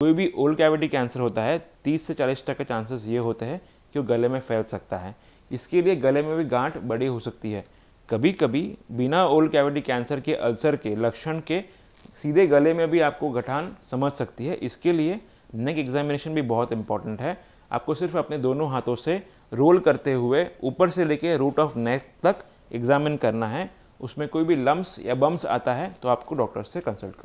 कोई भी old cavity cancer होता है 30 से 40 टक्के चांसेस ये होते हैं कि वो गले में फैल सकता है इसके लिए गले में भी गांठ बड़ी हो सकती है कभी कभी बिना ओल्ड कैविटी कैंसर के अल्सर के लक्षण के सीधे गले में भी आपको गठान समझ सकती है इसके लिए नेक एग्जामिनेशन भी बहुत इंपॉर्टेंट है आपको सिर्फ अपने दोनों हाथों से रोल करते हुए ऊपर से लेके रूट ऑफ नेक तक एग्जामिन करना है उसमें कोई भी लम्स या बम्स आता है तो आपको डॉक्टर से कंसल्ट